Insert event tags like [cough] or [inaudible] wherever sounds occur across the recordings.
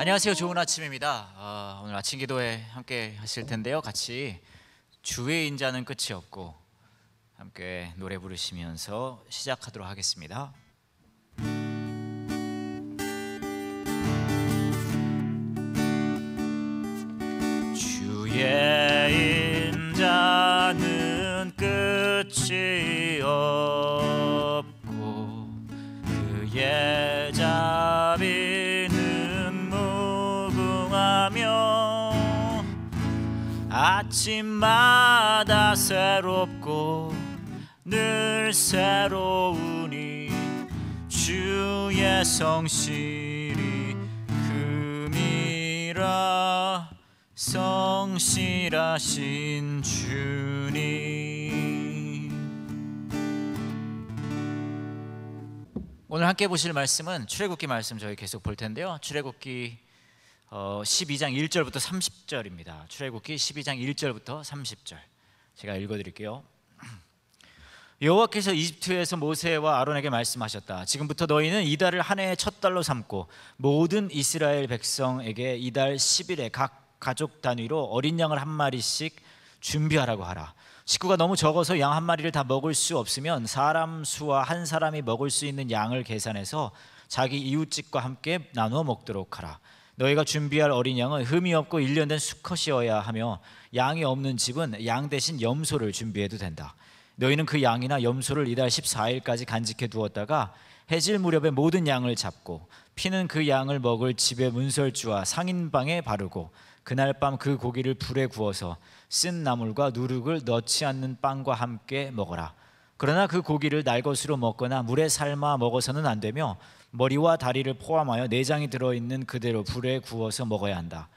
안녕하세요. 좋은 아침입니다. 어, 오늘 아침 기도에 함께 하실 텐데요. 같이 주의 인자는 끝이 없고 함께 노래 부르시면서 시작하도록 하겠습니다. 주의 인자는 끝이 아침마다 새롭고 늘 새로우니 주의 성실이 금이라 성실하신 주님 오늘 함께 보실 말씀은 출애굽기 말씀 저희 계속 볼 텐데요. 출애굽기 어, 12장 1절부터 30절입니다. 출애굽기 12장 1절부터 30절. 제가 읽어 드릴게요. [clears throat] 여호와께서 이집트에서 모세와 아론에게 말씀하셨다. 지금부터 너희는 이달을 한 해의 첫 달로 삼고 모든 이스라엘 백성에게 이달 10일에 각 가족 단위로 어린 양을 한 마리씩 준비하라고 하라. 식구가 너무 적어서 양 한 마리를 다 먹을 수 없으면 사람 수와 한 사람이 먹을 수 있는 양을 계산해서 자기 이웃집과 함께 나누어 먹도록 하라. 너희가 준비할 어린 양은 흠이 없고 일련된 수컷이어야 하며 양이 없는 집은 양 대신 염소를 준비해도 된다. 너희는 그 양이나 염소를 이달 14일까지 간직해 두었다가 해질 무렵에 모든 양을 잡고 피는 그 양을 먹을 집의 문설주와 상인방에 바르고 그날 밤 그 고기를 불에 구워서 쓴 나물과 누룩을 넣지 않는 빵과 함께 먹어라. 그러나 그 고기를 날것으로 먹거나 물에 삶아 먹어서는 안 되며 머리와 다리를 포함하여 내장이 들어있는 그대로 불에 구워서 먹어야 한다.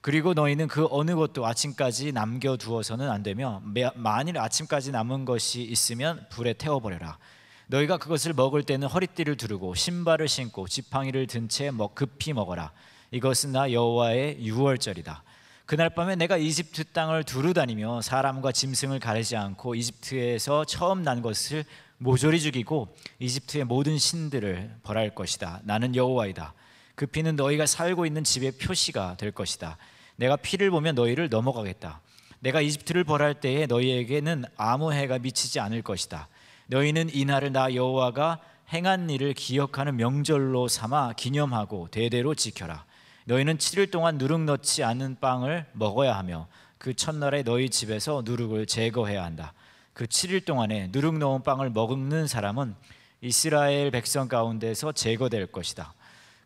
그리고 너희는 그 어느 것도 아침까지 남겨두어서는 안 되며 만일 아침까지 남은 것이 있으면 불에 태워버려라. 너희가 그것을 먹을 때는 허리띠를 두르고 신발을 신고 지팡이를 든채 급히 먹어라. 이것은 나 여호와의 유월절이다. 그날 밤에 내가 이집트 땅을 두루 다니며 사람과 짐승을 가리지 않고 이집트에서 처음 난 것을 모조리 죽이고 이집트의 모든 신들을 벌할 것이다. 나는 여호와이다. 그 피는 너희가 살고 있는 집의 표시가 될 것이다. 내가 피를 보면 너희를 넘어가겠다. 내가 이집트를 벌할 때에 너희에게는 아무 해가 미치지 않을 것이다. 너희는 이날을 나 여호와가 행한 일을 기억하는 명절로 삼아 기념하고 대대로 지켜라. 너희는 7일 동안 누룩 넣지 않은 빵을 먹어야 하며 그 첫날에 너희 집에서 누룩을 제거해야 한다. 그 7일 동안에 누룩 넣은 빵을 먹는 사람은 이스라엘 백성 가운데서 제거될 것이다.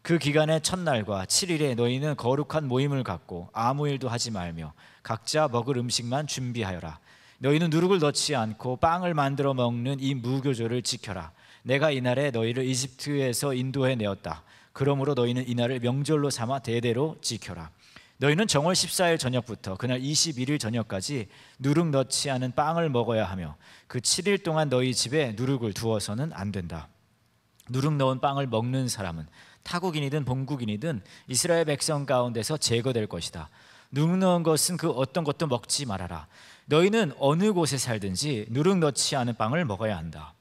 그 기간의 첫날과 7일에 너희는 거룩한 모임을 갖고 아무 일도 하지 말며 각자 먹을 음식만 준비하여라. 너희는 누룩을 넣지 않고 빵을 만들어 먹는 이 무교조를 지켜라. 내가 이날에 너희를 이집트에서 인도해 내었다. 그러므로 너희는 이날을 명절로 삼아 대대로 지켜라. 너희는 정월 14일 저녁부터 그날 21일 저녁까지 누룩 넣지 않은 빵을 먹어야 하며 그 7일 동안 너희 집에 누룩을 두어서는 안 된다. 누룩 넣은 빵을 먹는 사람은 타국인이든 본국인이든 이스라엘 백성 가운데서 제거될 것이다. 누룩 넣은 것은 그 어떤 것도 먹지 말아라. 너희는 어느 곳에 살든지 누룩 넣지 않은 빵을 먹어야 한다.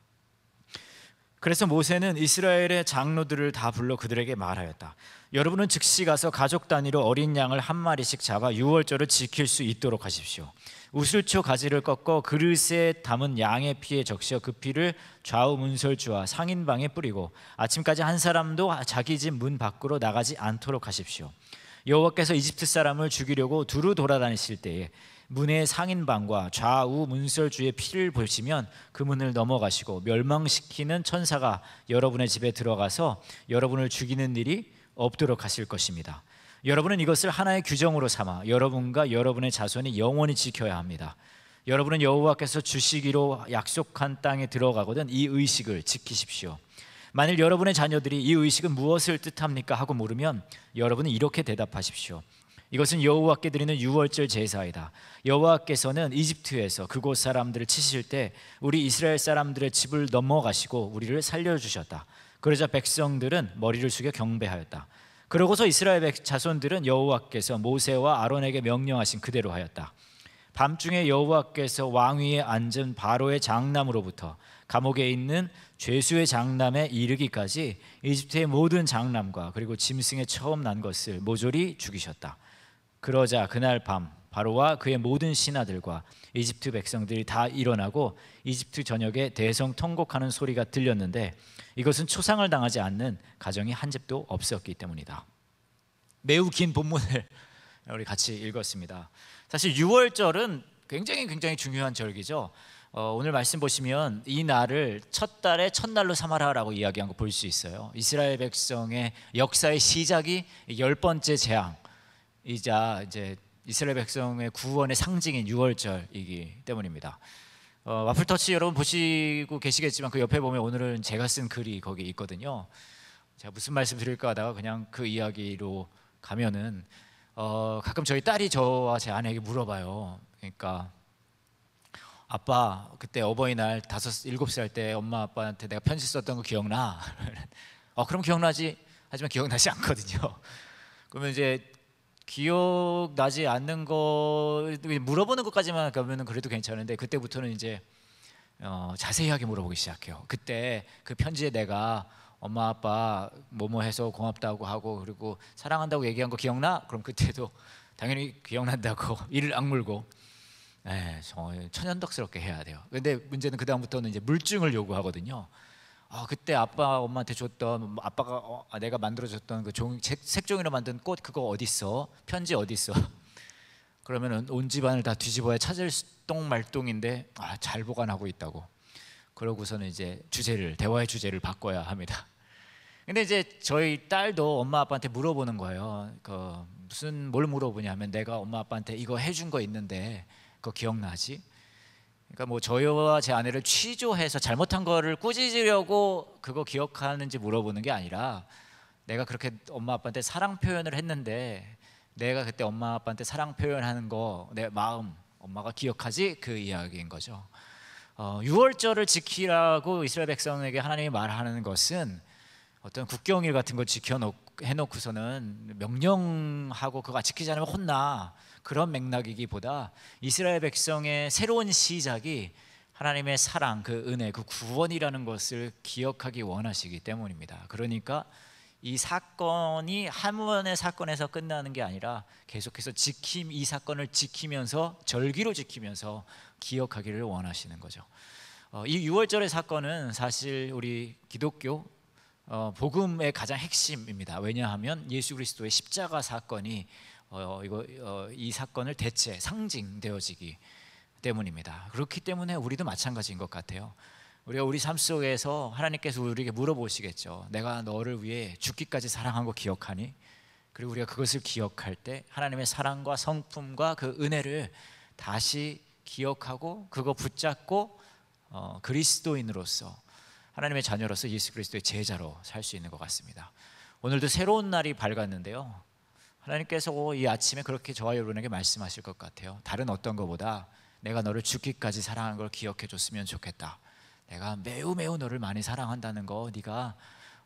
그래서 모세는 이스라엘의 장로들을 다 불러 그들에게 말하였다. 여러분은 즉시 가서 가족 단위로 어린 양을 한 마리씩 잡아 유월절을 지킬 수 있도록 하십시오. 우슬초 가지를 꺾어 그릇에 담은 양의 피에 적셔 그 피를 좌우 문설주와 상인방에 뿌리고 아침까지 한 사람도 자기 집 문 밖으로 나가지 않도록 하십시오. 여호와께서 이집트 사람을 죽이려고 두루 돌아다니실 때에 문의 상인방과 좌우 문설주의 피를 보시면 그 문을 넘어가시고 멸망시키는 천사가 여러분의 집에 들어가서 여러분을 죽이는 일이 없도록 하실 것입니다. 여러분은 이것을 하나의 규정으로 삼아 여러분과 여러분의 자손이 영원히 지켜야 합니다. 여러분은 여호와께서 주시기로 약속한 땅에 들어가거든 이 의식을 지키십시오. 만일 여러분의 자녀들이 이 의식은 무엇을 뜻합니까 하고 물으면 여러분은 이렇게 대답하십시오. 이것은 여호와께 드리는 유월절 제사이다. 여호와께서는 이집트에서 그곳 사람들을 치실 때 우리 이스라엘 사람들의 집을 넘어가시고 우리를 살려 주셨다. 그러자 백성들은 머리를 숙여 경배하였다. 그러고서 이스라엘 자손들은 여호와께서 모세와 아론에게 명령하신 그대로 하였다. 밤중에 여호와께서 왕위에 앉은 바로의 장남으로부터 감옥에 있는 죄수의 장남에 이르기까지 이집트의 모든 장남과 그리고 짐승의 처음 난 것을 모조리 죽이셨다. 그러자 그날 밤 바로와 그의 모든 신하들과 이집트 백성들이 다 일어나고 이집트 전역에 대성 통곡하는 소리가 들렸는데 이것은 초상을 당하지 않는 가정이 한 집도 없었기 때문이다. 매우 긴 본문을 [laughs] 우리 같이 읽었습니다. 사실 6월절은 굉장히 굉장히 중요한 절기죠. 어, 오늘 말씀 보시면 이 날을 첫 달의 첫날로 삼아라라고 이야기한 거 볼 수 있어요. 이스라엘 백성의 역사의 시작이 열 번째 재앙이자 이제 이스라엘 백성의 구원의 상징인 유월절이기 때문입니다. 어, 와플터치 여러분 보시고 계시겠지만 그 옆에 보면 오늘은 제가 쓴 글이 거기 있거든요. 제가 무슨 말씀 드릴까 하다가 그냥 그 이야기로 가면은 어, 가끔 저희 딸이 저와 제 아내에게 물어봐요. 그러니까 아빠 그때 어버이날 다섯 일곱 살 때 엄마 아빠한테 내가 편지 썼던 거 기억나? [laughs] 어 그럼 기억나지. 하지만 기억나지 않거든요. [laughs] 그러면 이제 기억나지 않는 거 물어보는 것까지만 가면은 그래도 괜찮은데 그때부터는 이제 어, 자세하게 물어보기 시작해요. 그때 그 편지에 내가 엄마 아빠 뭐뭐 해서 고맙다고 하고 그리고 사랑한다고 얘기한 거 기억나? 그럼 그때도 당연히 기억난다고 [laughs] 이를 악물고 예, 천연덕스럽게 해야 돼요. 근데 문제는 그 다음부터는 이제 물증을 요구하거든요. 어, 그때 아빠 엄마한테 줬던 아빠가 어, 아, 내가 만들어줬던 그 종, 색종이로 만든 꽃 그거 어디 있어? 편지 어디 있어? [laughs] 그러면은 온 집안을 다 뒤집어야 찾을 똥말똥인데 아, 잘 보관하고 있다고. 그러고서는 이제 주제를 대화의 주제를 바꿔야 합니다. [laughs] 근데 이제 저희 딸도 엄마 아빠한테 물어보는 거예요. 그 무슨 뭘 물어보냐면 내가 엄마 아빠한테 이거 해준 거 있는데 그거 기억나지? 그러니까 뭐 저와 제 아내를 취조해서 잘못한 거를 꾸짖으려고 그거 기억하는지 물어보는 게 아니라 내가 그렇게 엄마 아빠한테 사랑 표현을 했는데 내가 그때 엄마 아빠한테 사랑 표현하는 거 내 마음 엄마가 기억하지 그 이야기인 거죠. 어, 유월절을 지키라고 이스라엘 백성에게 하나님이 말하는 것은 어떤 국경일 같은 걸 지켜놓고 해놓고서는 명령하고 그거 아, 지키지 않으면 혼나 그런 맥락이기보다 이스라엘 백성의 새로운 시작이 하나님의 사랑, 그 은혜, 그 구원이라는 것을 기억하기 원하시기 때문입니다. 그러니까 이 사건이 한 번의 사건에서 끝나는 게 아니라 계속해서 지킴 이 사건을 지키면서 절기로 지키면서 기억하기를 원하시는 거죠. 어, 이 유월절의 사건은 사실 우리 기독교 어, 복음의 가장 핵심입니다. 왜냐하면 예수 그리스도의 십자가 사건이 어, 이거 어, 이 사건을 대체 상징되어지기 때문입니다. 그렇기 때문에 우리도 마찬가지인 것 같아요. 우리가 우리 삶 속에서 하나님께서 우리에게 물어보시겠죠. 내가 너를 위해 죽기까지 사랑한 거 기억하니? 그리고 우리가 그것을 기억할 때 하나님의 사랑과 성품과 그 은혜를 다시 기억하고 그거 붙잡고 어, 그리스도인으로서 하나님의 자녀로서 예수 그리스도의 제자로 살 수 있는 것 같습니다. 오늘도 새로운 날이 밝았는데요. 하나님께서 이 아침에 그렇게 저와 여러분에게 말씀하실 것 같아요. 다른 어떤 것보다 내가 너를 죽기까지 사랑한 걸 기억해 줬으면 좋겠다. 내가 매우 매우 너를 많이 사랑한다는 거 네가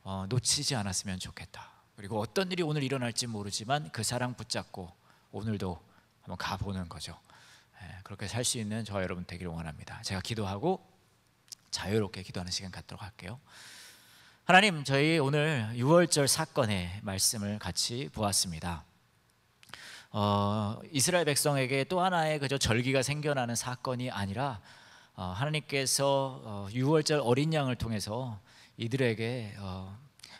어, 놓치지 않았으면 좋겠다. 그리고 어떤 일이 오늘 일어날지 모르지만 그 사랑 붙잡고 오늘도 한번 가보는 거죠. 예, 그렇게 살 수 있는 저와 여러분 되기를 원합니다. 제가 기도하고 자유롭게 기도하는 시간 갖도록 할게요. 하나님, 저희 오늘 6월절 사건의 말씀을 같이 보았습니다. 어, 이스라엘 백성에게 또 하나의 그저 절기가 생겨나는 사건이 아니라 어, 하나님께서 어, 6월절 어린 양을 통해서 이들에게 어,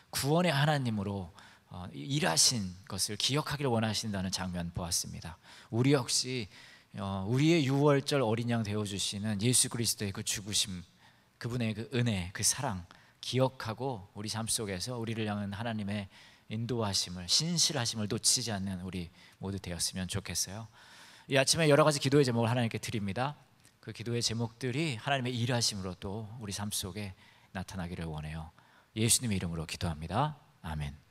구원의 하나님으로 어, 일하신 것을 기억하기를 원하신다는 장면 보았습니다. 우리 역시 어, 우리의 6월절 어린 양 되어 주시는 예수 그리스도의 그 죽으심 그분의 그 은혜, 그 사랑 기억하고 우리 삶 속에서 우리를 향한 하나님의 인도하심을 신실하심을 놓치지 않는 우리 모두 되었으면 좋겠어요. 이 아침에 여러 가지 기도의 제목을 하나님께 드립니다. 그 기도의 제목들이 하나님의 일하심으로 또 우리 삶 속에 나타나기를 원해요. 예수님의 이름으로 기도합니다. 아멘.